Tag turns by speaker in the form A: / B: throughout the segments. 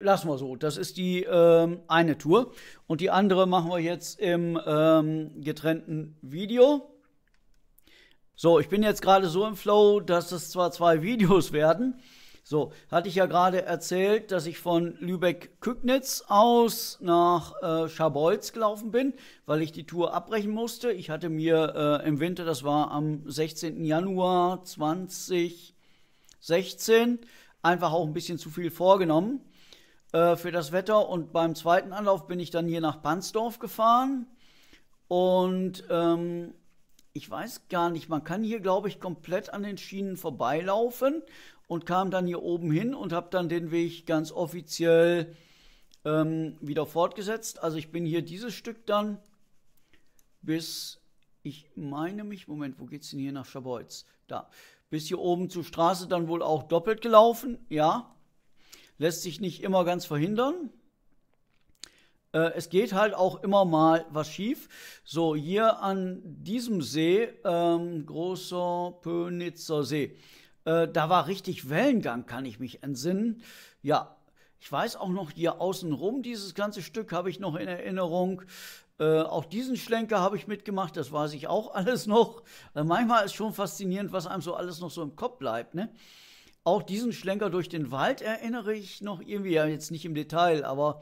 A: lassen wir so. Das ist die ähm, eine Tour. Und die andere machen wir jetzt im ähm, getrennten Video. So, ich bin jetzt gerade so im Flow, dass es zwar zwei Videos werden. So, hatte ich ja gerade erzählt, dass ich von Lübeck-Kügnitz aus nach äh, Schabolz gelaufen bin, weil ich die Tour abbrechen musste. Ich hatte mir äh, im Winter, das war am 16. Januar 2016, einfach auch ein bisschen zu viel vorgenommen äh, für das Wetter und beim zweiten Anlauf bin ich dann hier nach Pansdorf gefahren und ähm, ich weiß gar nicht, man kann hier, glaube ich, komplett an den Schienen vorbeilaufen und kam dann hier oben hin und habe dann den Weg ganz offiziell ähm, wieder fortgesetzt. Also ich bin hier dieses Stück dann bis, ich meine mich, Moment, wo geht's denn hier nach Schabolz? Da. Bis hier oben zur Straße dann wohl auch doppelt gelaufen, ja lässt sich nicht immer ganz verhindern. Äh, es geht halt auch immer mal was schief. So, hier an diesem See, ähm, großer Pönitzer See, äh, da war richtig Wellengang, kann ich mich entsinnen. Ja, ich weiß auch noch hier außenrum, dieses ganze Stück habe ich noch in Erinnerung. Äh, auch diesen Schlenker habe ich mitgemacht, das weiß ich auch alles noch. Äh, manchmal ist schon faszinierend, was einem so alles noch so im Kopf bleibt. Ne? Auch diesen Schlenker durch den Wald erinnere ich noch irgendwie, ja jetzt nicht im Detail, aber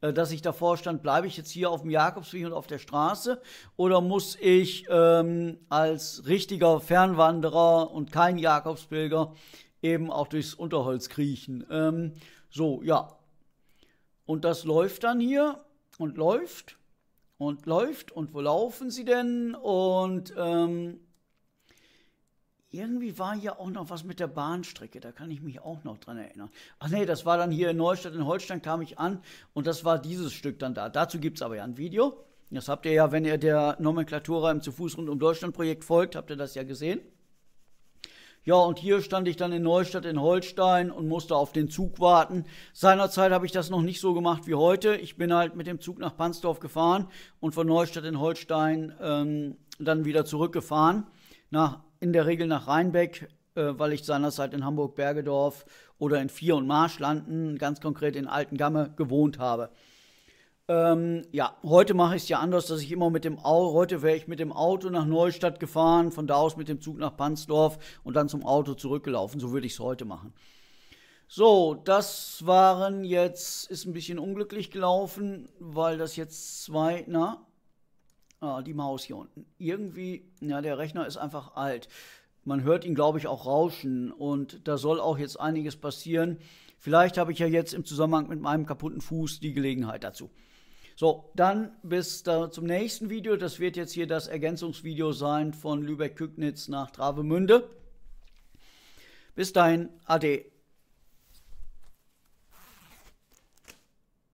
A: äh, dass ich davor stand, bleibe ich jetzt hier auf dem Jakobsweg und auf der Straße oder muss ich ähm, als richtiger Fernwanderer und kein Jakobspilger eben auch durchs Unterholz kriechen. Ähm, so, ja. Und das läuft dann hier und läuft und läuft und wo laufen sie denn? Und ähm, irgendwie war hier auch noch was mit der Bahnstrecke, da kann ich mich auch noch dran erinnern. Ach nee, das war dann hier in Neustadt, in Holstein kam ich an und das war dieses Stück dann da. Dazu gibt es aber ja ein Video. Das habt ihr ja, wenn ihr der Nomenklatura im Zu Fuß rund um Deutschland Projekt folgt, habt ihr das ja gesehen. Ja, und hier stand ich dann in Neustadt in Holstein und musste auf den Zug warten. Seinerzeit habe ich das noch nicht so gemacht wie heute. Ich bin halt mit dem Zug nach Pansdorf gefahren und von Neustadt in Holstein ähm, dann wieder zurückgefahren nach in der Regel nach Rheinbeck, äh, weil ich seinerzeit in Hamburg-Bergedorf oder in Vier- und Marschlanden, ganz konkret in Altengamme, gewohnt habe. Ähm, ja, heute mache ich es ja anders, dass ich immer mit dem Auto, heute wäre ich mit dem Auto nach Neustadt gefahren, von da aus mit dem Zug nach Pansdorf und dann zum Auto zurückgelaufen. So würde ich es heute machen. So, das waren jetzt, ist ein bisschen unglücklich gelaufen, weil das jetzt zwei, na, Ah, die Maus hier unten. Irgendwie, ja, der Rechner ist einfach alt. Man hört ihn, glaube ich, auch rauschen und da soll auch jetzt einiges passieren. Vielleicht habe ich ja jetzt im Zusammenhang mit meinem kaputten Fuß die Gelegenheit dazu. So, dann bis da zum nächsten Video. Das wird jetzt hier das Ergänzungsvideo sein von Lübeck-Kügnitz nach Travemünde. Bis dahin, ade.